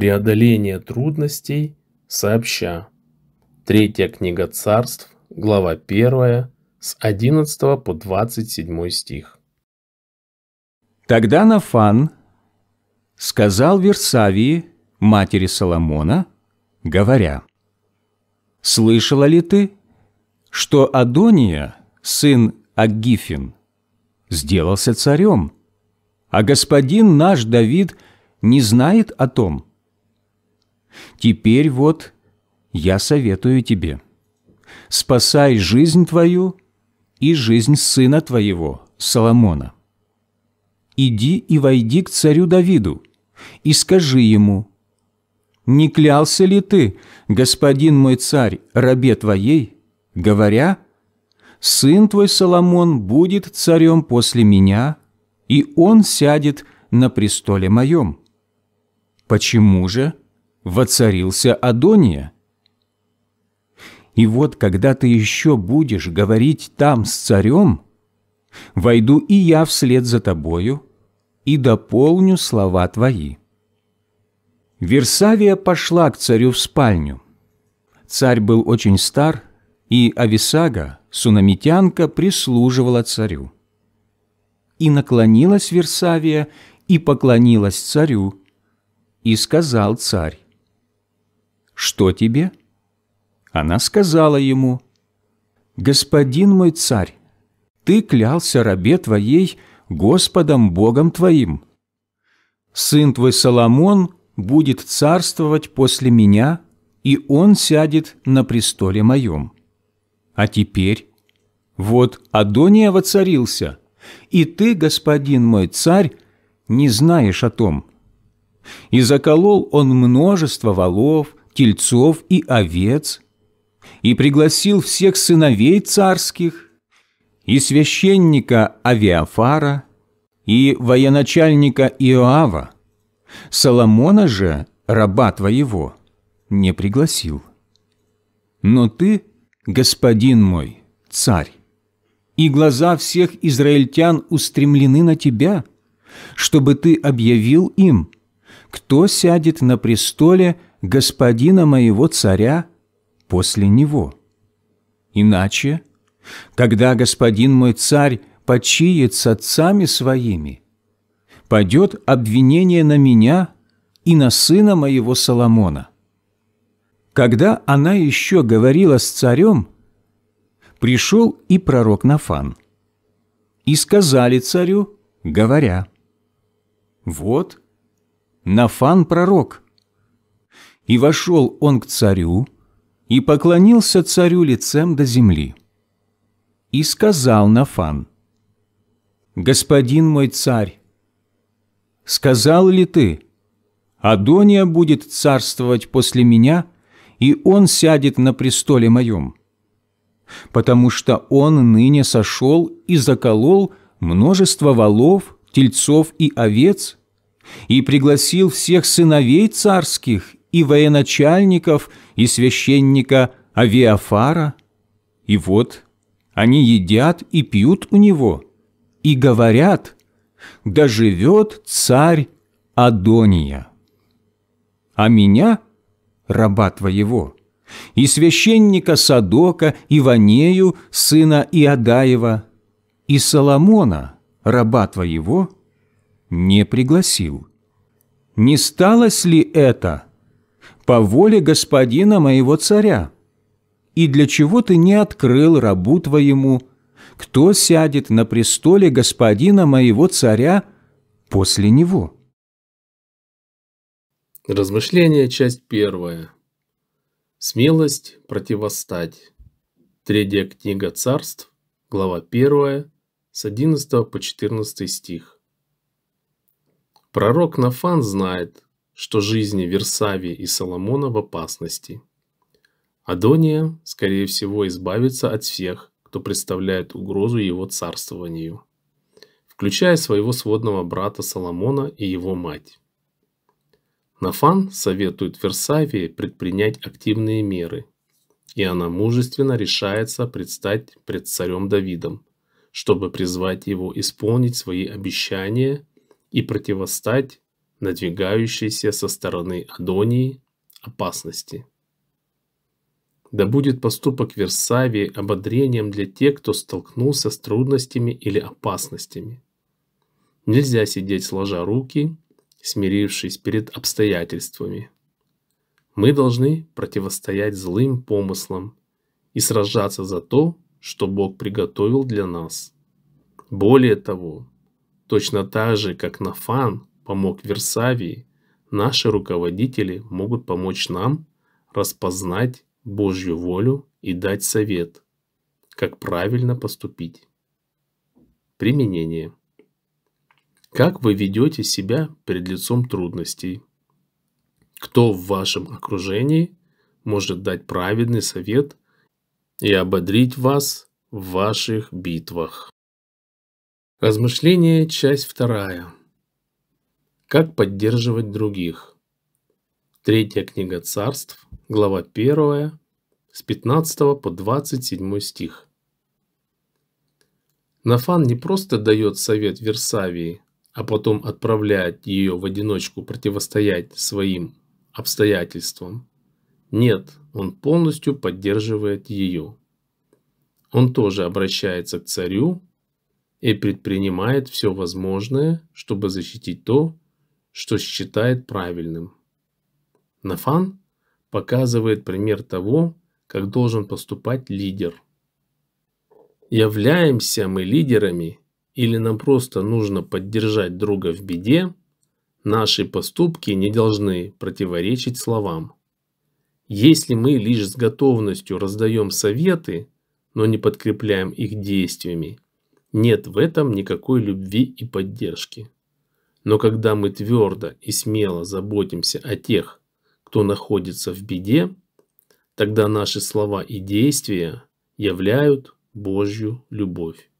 Преодоление трудностей сообща. Третья книга царств, глава 1, с 11 по 27 стих. Тогда Нафан сказал Версавии, матери Соломона, говоря, «Слышала ли ты, что Адония, сын Агифин, сделался царем, а господин наш Давид не знает о том?» Теперь вот я советую тебе. Спасай жизнь твою и жизнь сына твоего, Соломона. Иди и войди к царю Давиду и скажи ему, «Не клялся ли ты, господин мой царь, рабе твоей, говоря, «Сын твой Соломон будет царем после меня, и он сядет на престоле моем». Почему же воцарился Адония. И вот, когда ты еще будешь говорить там с царем, войду и я вслед за тобою и дополню слова твои». Версавия пошла к царю в спальню. Царь был очень стар, и Ависага, сунамитянка, прислуживала царю. И наклонилась Версавия, и поклонилась царю, и сказал царь, «Что тебе?» Она сказала ему, «Господин мой царь, ты клялся рабе твоей Господом Богом твоим. Сын твой Соломон будет царствовать после меня, и он сядет на престоле моем. А теперь вот Адония воцарился, и ты, господин мой царь, не знаешь о том. И заколол он множество волов тельцов и овец, и пригласил всех сыновей царских, и священника Авиафара, и военачальника Иоава, Соломона же, раба твоего, не пригласил. Но ты, господин мой, царь, и глаза всех израильтян устремлены на тебя, чтобы ты объявил им, кто сядет на престоле господина моего царя после него. Иначе, когда господин мой царь почиет с отцами своими, падет обвинение на меня и на сына моего Соломона. Когда она еще говорила с царем, пришел и пророк Нафан. И сказали царю, говоря, «Вот, Нафан пророк, и вошел он к царю, и поклонился царю лицем до земли. И сказал Нафан, «Господин мой царь, сказал ли ты, Адония будет царствовать после меня, и он сядет на престоле моем? Потому что он ныне сошел и заколол множество волов, тельцов и овец, и пригласил всех сыновей царских и военачальников, и священника Авиафара. И вот они едят и пьют у него, и говорят, да живет царь Адония. А меня, раба твоего, и священника Садока, и Ванею сына Иадаева, и Соломона, раба твоего, не пригласил. Не сталось ли это – по воле господина моего царя? И для чего ты не открыл рабу твоему, кто сядет на престоле господина моего царя после него?» Размышление, часть первая. Смелость противостать. Третья книга царств, глава первая. с 11 по 14 стих. Пророк Нафан знает, что жизни Версавии и Соломона в опасности. Адония, скорее всего, избавится от всех, кто представляет угрозу его царствованию, включая своего сводного брата Соломона и его мать. Нафан советует Версавии предпринять активные меры, и она мужественно решается предстать пред царем Давидом, чтобы призвать его исполнить свои обещания и противостать надвигающейся со стороны Адонии опасности. Да будет поступок Версавии ободрением для тех, кто столкнулся с трудностями или опасностями. Нельзя сидеть сложа руки, смирившись перед обстоятельствами. Мы должны противостоять злым помыслам и сражаться за то, что Бог приготовил для нас. Более того, точно так же, как Нафан – помог Версавии, наши руководители могут помочь нам распознать Божью волю и дать совет, как правильно поступить. Применение. Как вы ведете себя перед лицом трудностей? Кто в вашем окружении может дать праведный совет и ободрить вас в ваших битвах? Размышление, часть вторая. Как поддерживать других. Третья книга царств, глава 1, с 15 по 27 стих. Нафан не просто дает совет Версавии, а потом отправляет ее в одиночку противостоять своим обстоятельствам. Нет, он полностью поддерживает ее. Он тоже обращается к царю и предпринимает все возможное, чтобы защитить то, что считает правильным. Нафан показывает пример того, как должен поступать лидер. Являемся мы лидерами или нам просто нужно поддержать друга в беде, наши поступки не должны противоречить словам. Если мы лишь с готовностью раздаем советы, но не подкрепляем их действиями, нет в этом никакой любви и поддержки. Но когда мы твердо и смело заботимся о тех, кто находится в беде, тогда наши слова и действия являют Божью любовь.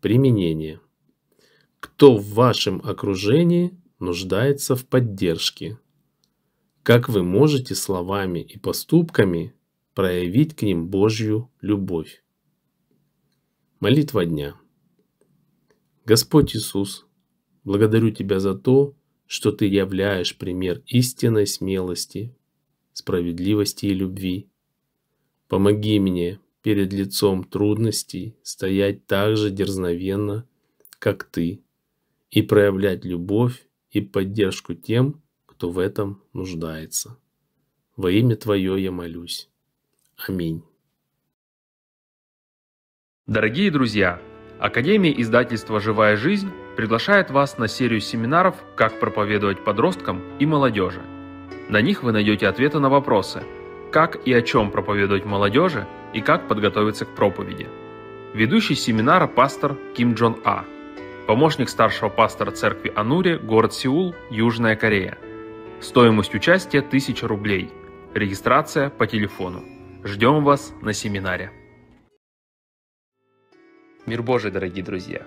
Применение. Кто в вашем окружении нуждается в поддержке? Как вы можете словами и поступками проявить к ним Божью любовь? Молитва дня. Господь Иисус, Благодарю Тебя за то, что Ты являешь пример истинной смелости, справедливости и любви. Помоги мне перед лицом трудностей стоять так же дерзновенно, как Ты, и проявлять любовь и поддержку тем, кто в этом нуждается. Во имя Твое я молюсь. Аминь. Дорогие друзья, Академия издательства «Живая жизнь» приглашает вас на серию семинаров «Как проповедовать подросткам и молодежи». На них вы найдете ответы на вопросы «Как и о чем проповедовать молодежи?» и «Как подготовиться к проповеди?» Ведущий семинара – пастор Ким Джон А, помощник старшего пастора церкви Анури, город Сеул, Южная Корея. Стоимость участия – 1000 рублей. Регистрация по телефону. Ждем вас на семинаре. Мир Божий, дорогие друзья!